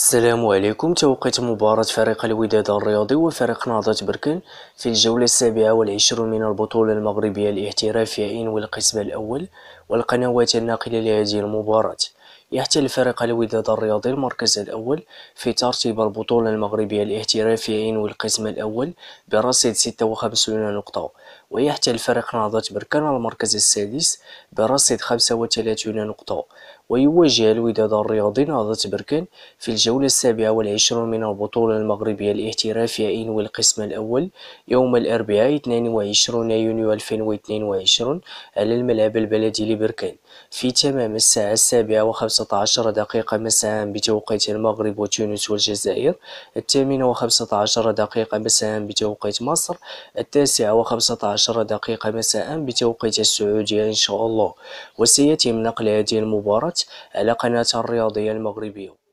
السلام عليكم توقيت مباراة فريق الوداد الرياضي وفريق نهضة بركان في الجولة السابعة والعشرون من البطولة المغربية الاحترافية إنوي القسم الأول والقنوات الناقلة لهذه المباراة يحتل فريق الوداد الرياضي المركز الأول في ترتيب البطولة المغربية الاحترافيين والقسم الأول برصيد 56 نقطة ويحتل فريق نهضة بركان المركز السادس برصيد 35 نقطة ويواجه الوداد الرياضي نهضة بركان في الجولة السابعة والعشرون من البطولة المغربية الاحترافيين والقسم الأول يوم الأربعاء 22 يونيو 2022 على الملعب البلدي لبركان في تمام الساعة السابعة وخمسة وخمسة عشر دقيقة مساء بتوقيت المغرب وتونس والجزائر الثامنة وخمسة عشر دقيقة مساء بتوقيت مصر التاسعة وخمسة عشر دقيقة مساء بتوقيت السعودية إن شاء الله وسيتم نقل هذه المباراة على قناة الرياضية المغربية